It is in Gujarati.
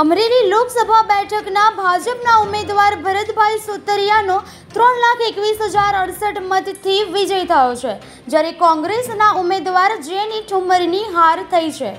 અમરેલી લોકસભા બેઠકના ભાજપના ઉમેદવાર ભરતભાઈ સુતરિયાનો ત્રણ લાખ એકવીસ હજાર અડસઠ મતથી વિજય થયો છે જ્યારે કોંગ્રેસના ઉમેદવાર જેની ઠુમરની હાર થઈ છે